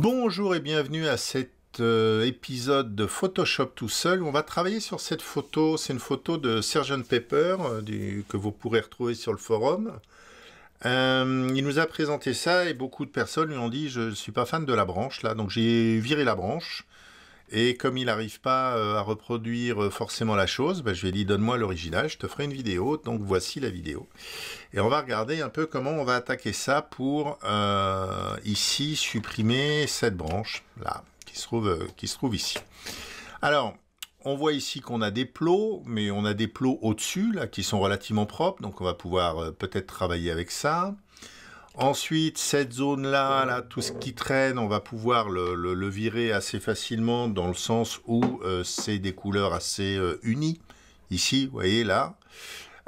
Bonjour et bienvenue à cet euh, épisode de Photoshop tout seul. On va travailler sur cette photo. C'est une photo de Sergeant Pepper euh, que vous pourrez retrouver sur le forum. Euh, il nous a présenté ça et beaucoup de personnes lui ont dit je ne suis pas fan de la branche là, donc j'ai viré la branche. Et comme il n'arrive pas euh, à reproduire euh, forcément la chose, bah, je lui ai dit donne-moi l'original, je te ferai une vidéo. Donc voici la vidéo. Et on va regarder un peu comment on va attaquer ça pour euh, ici supprimer cette branche là qui se trouve, qui se trouve ici. Alors, on voit ici qu'on a des plots, mais on a des plots au-dessus, là, qui sont relativement propres, donc on va pouvoir peut-être travailler avec ça. Ensuite, cette zone-là, là, tout ce qui traîne, on va pouvoir le, virer assez facilement dans le sens où euh, c'est des couleurs assez euh, unies. Ici, vous voyez, là.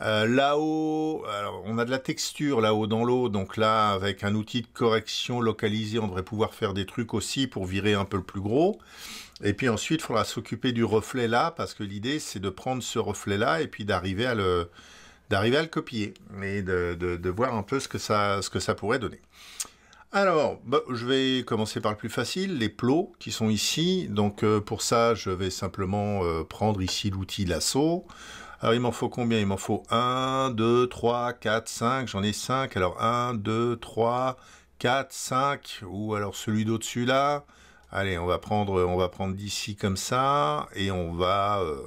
Euh, là-haut, on a de la texture là-haut dans l'eau, donc là, avec un outil de correction localisé, on devrait pouvoir faire des trucs aussi pour virer un peu le plus gros. Et puis ensuite, il faudra s'occuper du reflet là, parce que l'idée, c'est de prendre ce reflet là et puis d'arriver à le, d'arriver à le copier et de, voir un peu ce que ça, ce que ça pourrait donner. Alors, bah, je vais commencer par le plus facile, les plots qui sont ici. Donc euh, pour ça, je vais simplement euh, prendre ici l'outil lasso. Alors il m'en faut combien Il m'en faut 1, 2, 3, 4, 5. J'en ai 5. Alors 1, 2, 3, 4, 5. Ou alors celui d'au-dessus là. Allez, on va prendre, on va prendre d'ici comme ça. Et on va... Euh,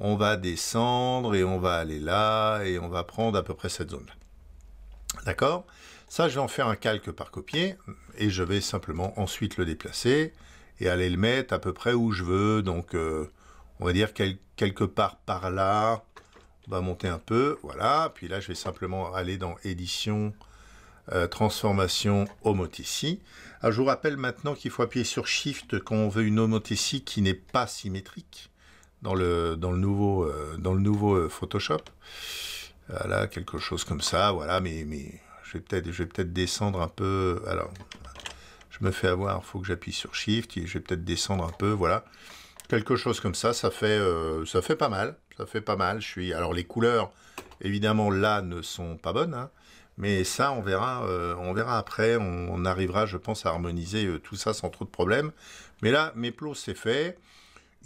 on va descendre et on va aller là et on va prendre à peu près cette zone-là. D'accord Ça, je vais en faire un calque par copier et je vais simplement ensuite le déplacer et aller le mettre à peu près où je veux. Donc, euh, on va dire quelque part par là. On va monter un peu, voilà. Puis là, je vais simplement aller dans Édition, euh, Transformation, Homothétie. Ah, je vous rappelle maintenant qu'il faut appuyer sur Shift quand on veut une homothétie qui n'est pas symétrique dans le, dans le nouveau, euh, dans le nouveau euh, Photoshop. Voilà, euh, quelque chose comme ça, voilà, mais, mais je vais peut-être peut descendre un peu. Alors, je me fais avoir, il faut que j'appuie sur Shift, et je vais peut-être descendre un peu, voilà. Quelque chose comme ça, ça fait, ça fait pas mal. Ça fait pas mal. Je suis. Alors les couleurs, évidemment, là ne sont pas bonnes. Hein, mais ça, on verra, on verra après. On, on, arrivera, je pense, à harmoniser tout ça sans trop de problèmes. Mais là, mes plots, c'est fait.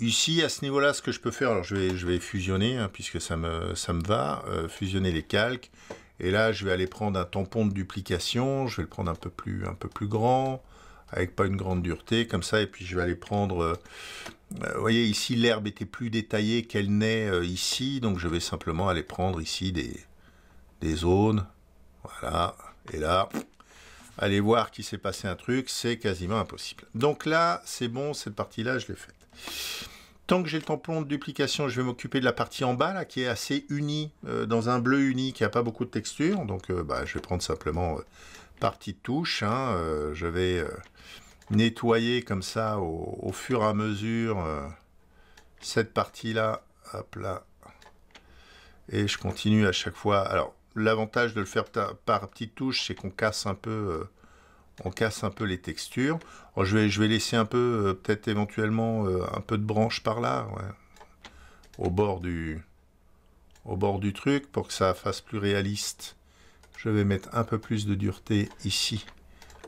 Ici, à ce niveau-là, ce que je peux faire, alors je vais, je vais fusionner, hein, puisque ça me, ça me va, euh, fusionner les calques. Et là, je vais aller prendre un tampon de duplication, je vais le prendre un peu plus, un peu plus grand, avec pas une grande dureté, comme ça, et puis je vais aller prendre... Euh, euh, vous voyez, ici, l'herbe était plus détaillée qu'elle n'est ici, donc je vais simplement aller prendre ici des, des zones. Voilà, et là, aller voir qu'il s'est passé un truc, c'est quasiment impossible. Donc là, c'est bon, cette partie-là, je l'ai faite. Tant que j'ai le tampon de duplication, je vais m'occuper de la partie en bas, qui est assez unie, euh, dans un bleu uni, qui n'a pas beaucoup de texture. Donc, euh, bah, je vais prendre simplement euh, partie touche. Hein, je vais nettoyer comme ça, au, fur et à mesure, cette partie-là. Hop là. Et je continue à chaque fois. Alors, l'avantage de le faire par petite touche, c'est qu'on casse un peu on casse un peu les textures. Oh, je, vais, laisser un peu, euh, peut-être éventuellement, euh, un peu de branche par là, au, bord du, truc, pour que ça fasse plus réaliste. Je vais mettre un peu plus de dureté ici,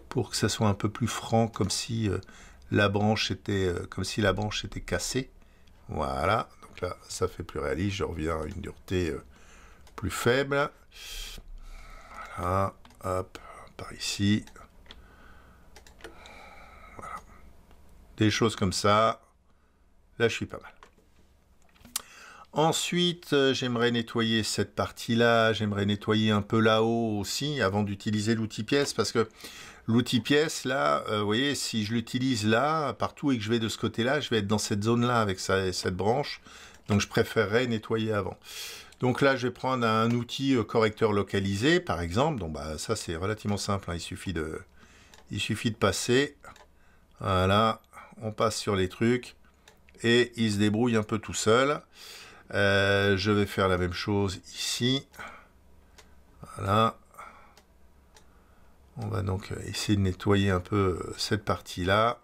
pour que ça soit un peu plus franc, comme si, euh, la, branche était, comme si la branche était cassée. Voilà, donc là, ça fait plus réaliste. Je reviens à une dureté plus faible. Voilà, hop, par ici. des choses comme ça. Là, je suis pas mal. Ensuite, euh, j'aimerais nettoyer cette partie-là, j'aimerais nettoyer un peu là-haut aussi, avant d'utiliser l'outil pièce, parce que l'outil pièce, là, euh, vous voyez, si je l'utilise là, partout, et que je vais de ce côté-là, je vais être dans cette zone-là avec cette branche, donc je préférerais nettoyer avant. Donc là, je vais prendre un outil euh, correcteur localisé, par exemple, donc bah, ça c'est relativement simple, hein. il, suffit de, il suffit de passer, voilà, on passe sur les trucs et il se débrouille un peu tout seul. Euh, je vais faire la même chose ici. Voilà. On va donc essayer de nettoyer un peu cette partie-là.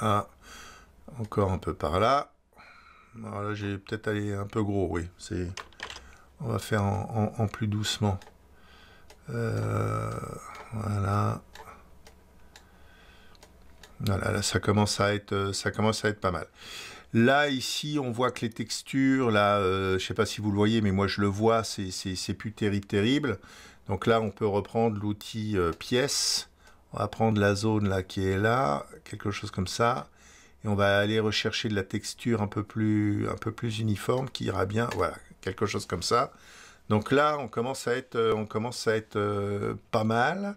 Voilà. Encore un peu par là là, j'ai peut-être allé un peu gros, oui. C'est, On va faire en, plus doucement. Euh, voilà. Voilà, là, ça commence à être, euh, ça commence à être pas mal. Là, ici, on voit que les textures, là, je euh, je sais pas si vous le voyez, mais moi je le vois, c'est plus terrible, terrible. Donc là, on peut reprendre l'outil pièce. On va prendre la zone là qui est là, quelque chose comme ça et on va aller rechercher de la texture un peu plus, un peu plus uniforme qui ira bien, voilà, quelque chose comme ça. Donc là, on commence à être, euh, on commence à être euh, pas mal.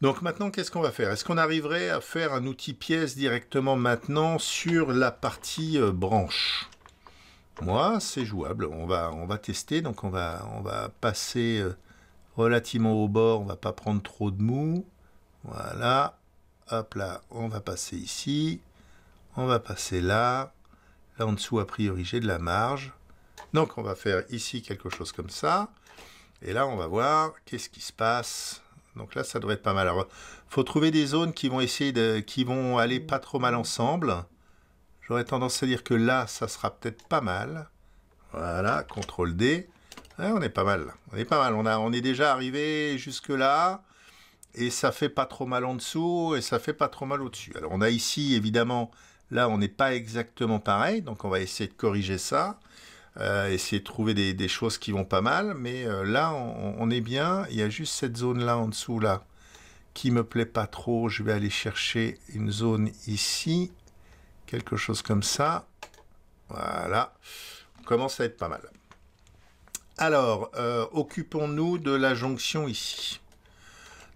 Donc maintenant, qu'est-ce qu'on va faire Est-ce qu'on arriverait à faire un outil pièce directement maintenant sur la partie euh, branche Moi, c'est jouable. On va, on va tester. Donc on va, on va passer relativement au bord. On va pas prendre trop de mou. Voilà. Hop là, on va passer ici. On va passer là. Là en dessous, a priori, j'ai de la marge. Donc on va faire ici quelque chose comme ça. Et là, on va voir qu'est-ce qui se passe. Donc là, ça devrait être pas mal. Alors, faut trouver des zones qui vont essayer de, qui vont aller pas trop mal ensemble. J'aurais tendance à dire que là, ça sera peut-être pas mal. Voilà, CTRL D. on est pas mal. On est pas mal. On, a, on est déjà arrivé jusque là et ça fait pas trop mal en dessous et ça fait pas trop mal au-dessus. Alors on a ici évidemment, là on n'est pas exactement pareil, donc on va essayer de corriger ça, euh, essayer de trouver des, choses qui vont pas mal, mais euh, là on, est bien, il y a juste cette zone là en dessous là qui me plaît pas trop, je vais aller chercher une zone ici, quelque chose comme ça, voilà, on commence à être pas mal. Alors, euh, occupons-nous de la jonction ici.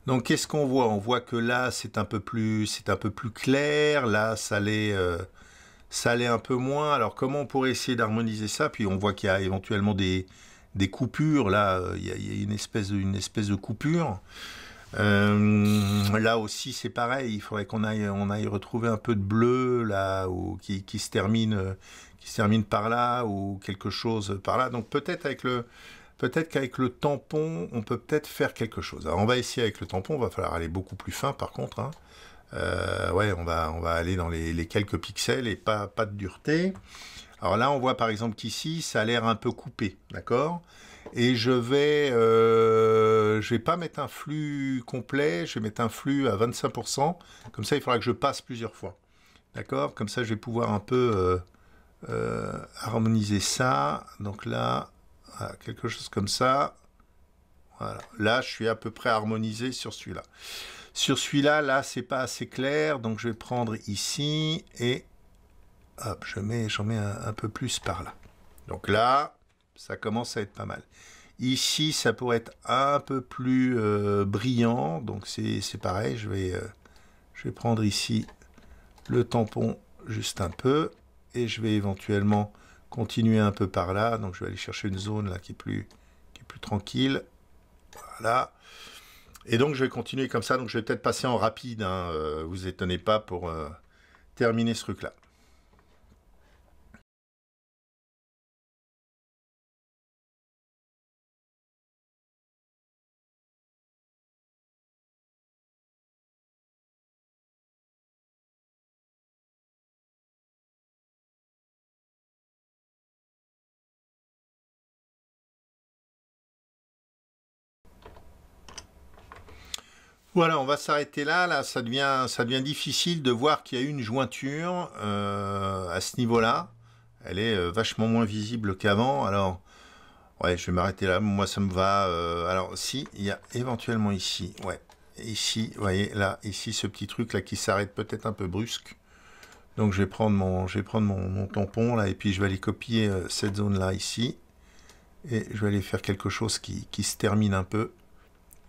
Donc qu'est-ce qu'on voit On voit que là c'est un peu plus c'est un peu plus clair, là ça l'est euh, un peu moins. Alors comment on pourrait essayer d'harmoniser ça Puis on voit qu'il y a éventuellement des, coupures là, euh, il y, a, une espèce de, espèce de coupure. Euh, là aussi, c'est pareil. Il faudrait qu'on aille, on aille retrouver un peu de bleu là, ou qui, se termine, qui se termine par là ou quelque chose par là. Donc peut-être avec le, peut-être qu'avec le tampon, on peut peut-être faire quelque chose. Alors on va essayer avec le tampon, va falloir aller beaucoup plus fin par contre. Hein. Euh, ouais, on va, on va aller dans les, quelques pixels et pas, pas de dureté. Alors là, on voit par exemple qu'ici, ça a l'air un peu coupé, d'accord Et je vais, euh, je vais pas mettre un flux complet, je vais mettre un flux à 25%. Comme ça, il faudra que je passe plusieurs fois, d'accord Comme ça, je vais pouvoir un peu euh, harmoniser ça. Donc là, quelque chose comme ça. Voilà. Là, je suis à peu près harmonisé sur celui-là. Sur celui-là, là, c'est pas assez clair, donc je vais prendre ici et hop, je mets, j'en mets un, peu plus par là. Donc là, ça commence à être pas mal. Ici, ça pourrait être un peu plus euh, brillant, donc c'est pareil, je vais, euh, je vais prendre ici le tampon juste un peu et je vais éventuellement continuer un peu par là. Donc je vais aller chercher une zone là qui est plus, qui est plus tranquille. Voilà. Et donc je vais continuer comme ça. Donc je vais peut-être passer en rapide. Hein. Euh, vous étonnez pas pour euh, terminer ce truc là. Voilà, on va s'arrêter là. Là, ça devient, difficile de voir qu'il y a une jointure euh, à ce niveau-là. Elle est euh, vachement moins visible qu'avant. Alors, ouais, je vais m'arrêter là. Moi, ça me va. Euh, alors, si, il y a éventuellement ici. Ouais, ici, vous voyez, là, ici, ce petit truc là qui s'arrête peut-être un peu brusque. Donc, je vais prendre mon, je vais prendre mon, tampon là et puis je vais aller copier cette zone-là ici. Et je vais aller faire quelque chose qui se termine un peu.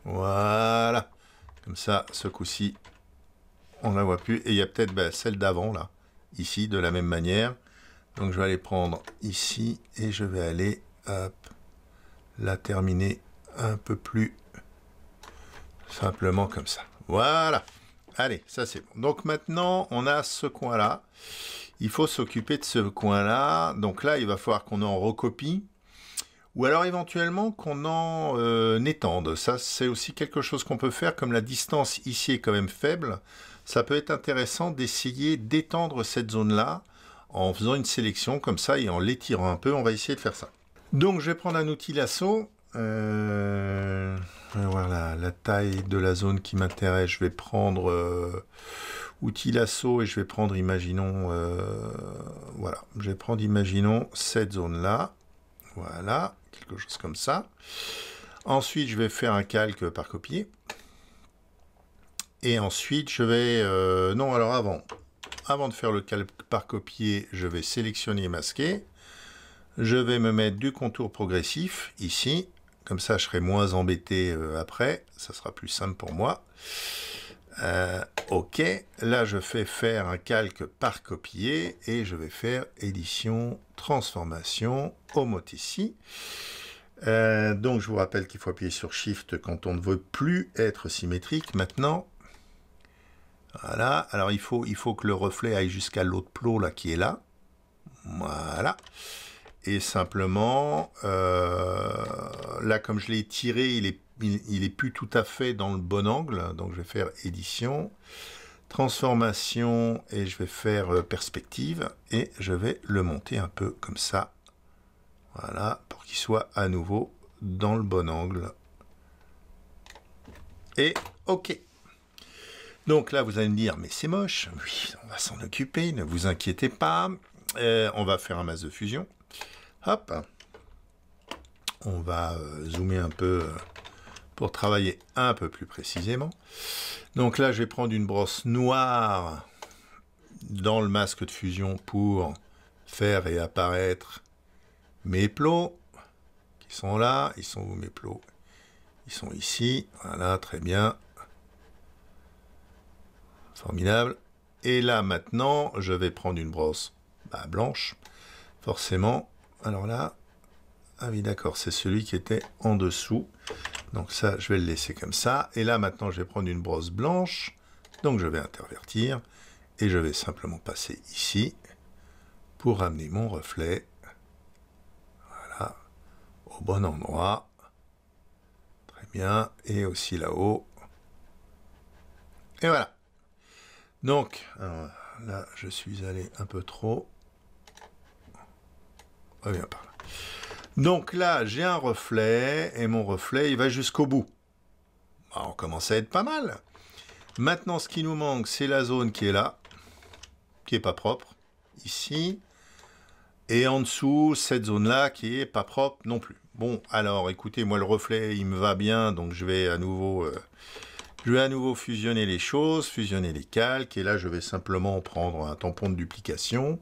Voilà. Comme ça, ce coup-ci, on la voit plus. Et il y a peut-être ben, celle d'avant, là, ici, de la même manière. Donc je vais aller prendre ici et je vais aller la terminer un peu plus simplement comme ça. Voilà. Allez, ça c'est bon. Donc maintenant, on a ce coin-là. Il faut s'occuper de ce coin-là. Donc là, il va falloir qu'on en recopie ou alors éventuellement qu'on en euh, étende. Ça, c'est aussi quelque chose qu'on peut faire, comme la distance ici est quand même faible, ça peut être intéressant d'essayer d'étendre cette zone-là en faisant une sélection comme ça et en l'étirant un peu, on va essayer de faire ça. Donc je vais prendre un outil lasso, euh, Voilà la, taille de la zone qui m'intéresse, je vais prendre euh, outil lasso et je vais prendre, imaginons, voilà, je vais prendre, imaginons, cette zone-là. Voilà chose comme ça. Ensuite, je vais faire un calque par copier. Et ensuite, je vais... Euh, non, alors avant. Avant de faire le calque par copier, je vais sélectionner masquer. Je vais me mettre du contour progressif, ici. Comme ça, je serai moins embêté euh, après. Ça sera plus simple pour moi. Euh, ok, là je fais faire un calque par copier et je vais faire édition, transformation, mode euh, donc je vous rappelle qu'il faut appuyer sur Shift quand on ne veut plus être symétrique. Maintenant, voilà, alors il faut, il faut que le reflet aille jusqu'à l'autre plot là qui est là. Voilà. Et simplement, euh, là comme je l'ai tiré, il est il, n'est plus tout à fait dans le bon angle, hein, donc je vais faire édition, transformation et je vais faire euh, perspective et je vais le monter un peu comme ça. Voilà, pour qu'il soit à nouveau dans le bon angle. Et OK. Donc là, vous allez me dire, mais c'est moche. Oui, on va s'en occuper, ne vous inquiétez pas. Euh, on va faire un masse de fusion. Hop. On va euh, zoomer un peu travailler un peu plus précisément. Donc là, je vais prendre une brosse noire dans le masque de fusion pour faire et apparaître mes plots qui sont là. Ils sont où mes plots Ils sont ici. Voilà, très bien. Formidable. Et là, maintenant, je vais prendre une brosse bah, blanche, forcément. Alors là, ah oui, d'accord, c'est celui qui était en dessous. Donc ça, je vais le laisser comme ça. Et là, maintenant, je vais prendre une brosse blanche. Donc je vais intervertir. Et je vais simplement passer ici pour amener mon reflet. Voilà, au bon endroit. Très bien. Et aussi là-haut. Et voilà. Donc, là, je suis allé un peu trop. Reviens ah par là. Donc là, j'ai un reflet, et mon reflet, il va jusqu'au bout. Bah, on commence à être pas mal. Maintenant, ce qui nous manque, c'est la zone qui est là, qui est pas propre, ici. Et en dessous, cette zone-là qui est pas propre non plus. Bon, alors, écoutez, moi, le reflet, il me va bien, donc je vais à nouveau... Euh, je vais à nouveau fusionner les choses, fusionner les calques, et là je vais simplement prendre un tampon de duplication.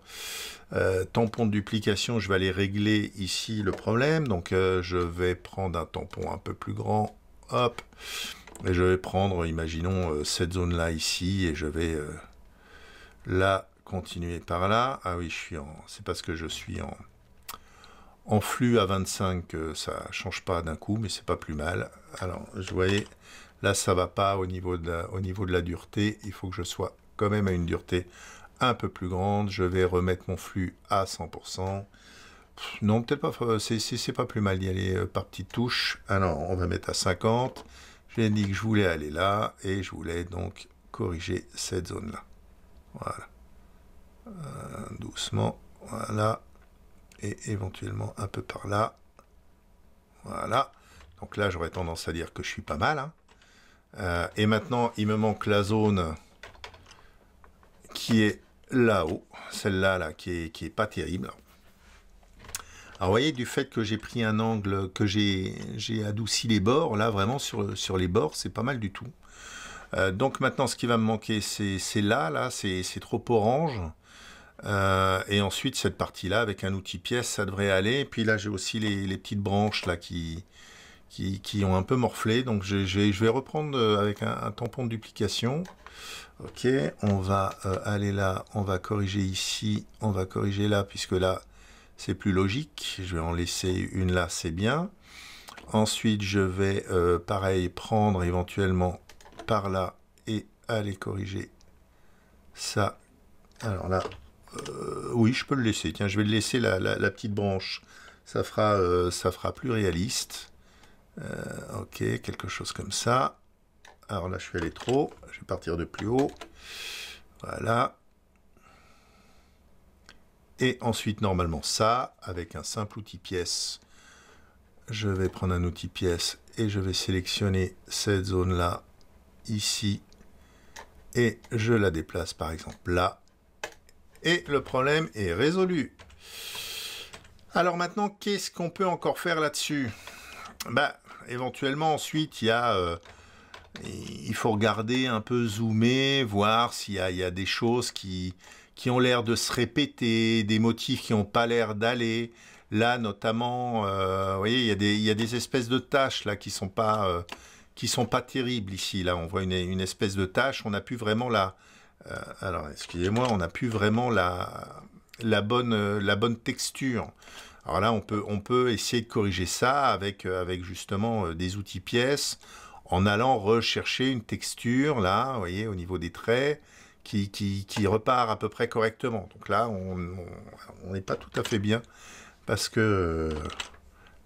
Euh, tampon de duplication, je vais aller régler ici le problème, donc euh, je vais prendre un tampon un peu plus grand, hop, et je vais prendre, imaginons, euh, cette zone-là ici, et je vais la continuer par là. Ah oui, je suis en, c'est parce que je suis en, en flux à 25 que ça ne change pas d'un coup, mais c'est pas plus mal. Alors, je voyais, Là, ça va pas au niveau, de la, niveau de la dureté. Il faut que je sois quand même à une dureté un peu plus grande. Je vais remettre mon flux à 100%. non, peut-être pas. Euh, c'est pas plus mal d'y aller euh, par petites touches. Alors, on va mettre à 50. J'ai dit que je voulais aller là et je voulais donc corriger cette zone-là. Voilà. Euh, doucement. Voilà. Et éventuellement un peu par là. Voilà. Donc là, j'aurais tendance à dire que je suis pas mal. Hein. Euh, et maintenant, il me manque la zone qui est là-haut, celle-là là, qui, est, pas terrible. Alors vous voyez, du fait que j'ai pris un angle, que j'ai adouci les bords, là vraiment sur, les bords, c'est pas mal du tout. Euh, donc maintenant, ce qui va me manquer, c'est là, là, c'est trop orange. Euh, et ensuite, cette partie-là, avec un outil pièce, ça devrait aller. Et puis là, j'ai aussi les, les, petites branches là qui, qui, ont un peu morflé. Donc je, je, vais reprendre euh, avec un, tampon de duplication. Ok, on va euh, aller là, on va corriger ici, on va corriger là, puisque là, c'est plus logique. Je vais en laisser une là, c'est bien. Ensuite, je vais, euh, pareil, prendre éventuellement par là et aller corriger ça. Alors là, oui, je peux le laisser. Tiens, je vais le laisser la, la, la petite branche. Ça fera, ça fera plus réaliste. Euh, ok, quelque chose comme ça. Alors là, je suis allé trop. Je vais partir de plus haut. Voilà. Et ensuite, normalement, ça, avec un simple outil pièce. Je vais prendre un outil pièce et je vais sélectionner cette zone-là, ici. Et je la déplace, par exemple, là. Et le problème est résolu. Alors maintenant, qu'est-ce qu'on peut encore faire là-dessus bah, éventuellement, ensuite, il euh, il faut regarder un peu zoomer, voir s'il y, y, a des choses qui, qui ont l'air de se répéter, des motifs qui n'ont pas l'air d'aller. Là, notamment, euh, vous voyez, il y, a des, il y, des, espèces de tâches là qui sont pas euh, qui sont pas terribles ici. Là, on voit une, une espèce de tâche. On n'a plus vraiment la. alors, excusez-moi, on n'a plus vraiment la la bonne la bonne texture. Alors là, on peut, essayer de corriger ça avec, euh, justement euh, des outils pièces, en allant rechercher une texture, là, vous voyez, au niveau des traits, qui, repart à peu près correctement. Donc là, on n'est pas tout à fait bien, parce que euh,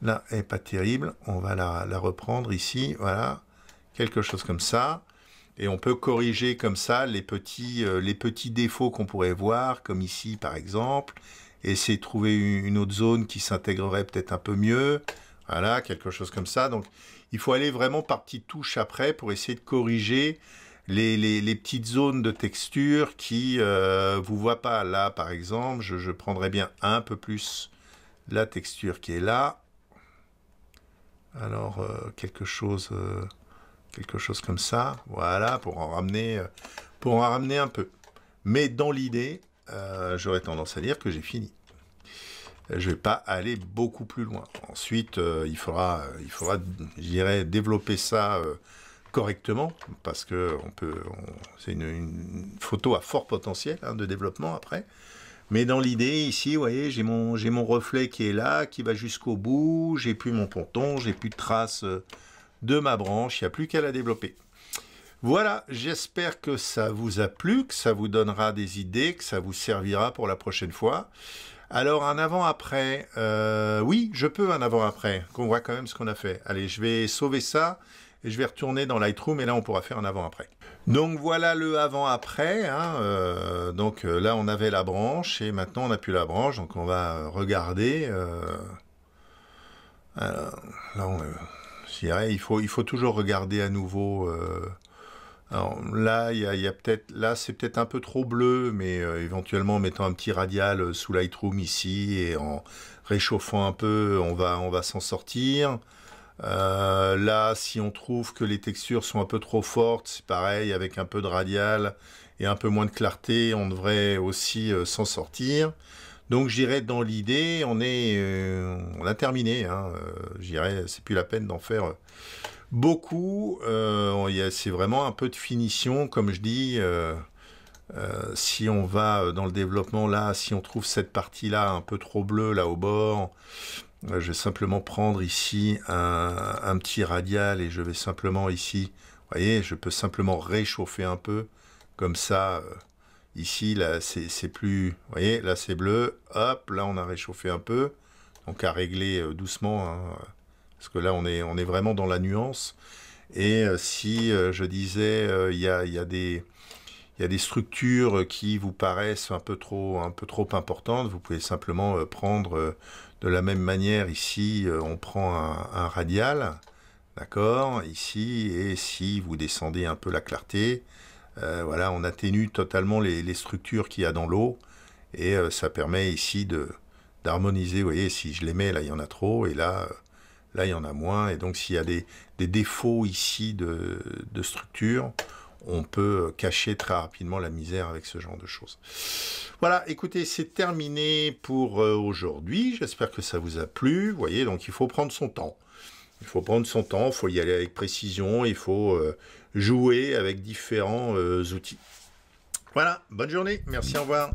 là, elle n'est pas terrible. On va la, reprendre ici, voilà, quelque chose comme ça et on peut corriger comme ça les petits défauts qu'on pourrait voir, comme ici par exemple, essayer de trouver une autre zone qui s'intégrerait peut-être un peu mieux. Voilà, quelque chose comme ça. Donc, il faut aller vraiment par petites touches après pour essayer de corriger les, les, petites zones de texture qui euh, vous voient pas. Là, par exemple, je, je prendrais bien un peu plus la texture qui est là. Alors, euh, quelque chose... Euh, quelque chose comme ça, voilà, pour en ramener, euh, pour en ramener un peu. Mais dans l'idée, euh, j'aurais tendance à dire que j'ai fini. Euh, je ne vais pas aller beaucoup plus loin. Ensuite, euh, il faudra, il faudra, j'irai développer ça correctement parce que on peut, c'est une, photo à fort potentiel hein, de développement après. Mais dans l'idée, ici, vous voyez, j'ai mon, j'ai mon reflet qui est là, qui va jusqu'au bout, j'ai plus mon ponton, j'ai plus de traces de ma branche, il n'y a plus qu'à la développer. Voilà, j'espère que ça vous a plu, que ça vous donnera des idées, que ça vous servira pour la prochaine fois. Alors, un avant-après, euh, oui, je peux un avant-après, qu'on voit quand même ce qu'on a fait. Allez, je vais sauver ça et je vais retourner dans Lightroom et là, on pourra faire un avant-après. Donc, voilà le avant-après. Hein, euh, donc, euh, là, on avait la branche et maintenant, on n'a plus la branche. Donc, on va regarder. alors, là, on, il faut, il faut toujours regarder à nouveau là, y peut-être, là, c'est peut-être un peu trop bleu, mais euh, éventuellement en mettant un petit radial euh, sous Lightroom ici et en réchauffant un peu, on va, on va s'en sortir. Euh, là, si on trouve que les textures sont un peu trop fortes, c'est pareil, avec un peu de radial et un peu moins de clarté, on devrait aussi s'en sortir. Donc, j'irai dans l'idée, on est, on a terminé. Hein, j'irai, c'est plus la peine d'en faire beaucoup. Euh, c'est vraiment un peu de finition, comme je dis. Euh, euh, si on va dans le développement là, si on trouve cette partie-là un peu trop bleue là au bord, je vais simplement prendre ici un, petit radial et je vais simplement ici, vous voyez, je peux simplement réchauffer un peu comme ça. Ici, là, c'est plus... Vous voyez, là, c'est bleu. Hop, là, on a réchauffé un peu. Donc, à régler doucement. Hein, parce que là, on est, vraiment dans la nuance. Et euh, si euh, je disais, euh, il y a, des, structures qui vous paraissent un peu trop, un peu trop importantes, vous pouvez simplement prendre de la même manière ici, on prend un, radial, d'accord, ici, et si vous descendez un peu la clarté, voilà, on atténue totalement les, structures qu'il y a dans l'eau, et ça permet ici de d'harmoniser, vous voyez, si je les mets, là, il y en a trop, et là, Là, il y en a moins. Et donc, s'il y a des, défauts ici de, de, structure, on peut euh, cacher très rapidement la misère avec ce genre de choses. Voilà, écoutez, c'est terminé pour euh, aujourd'hui. J'espère que ça vous a plu. Vous voyez, donc il faut prendre son temps. Il faut prendre son temps, il faut y aller avec précision, il faut euh, jouer avec différents outils. Voilà, bonne journée, merci, au revoir.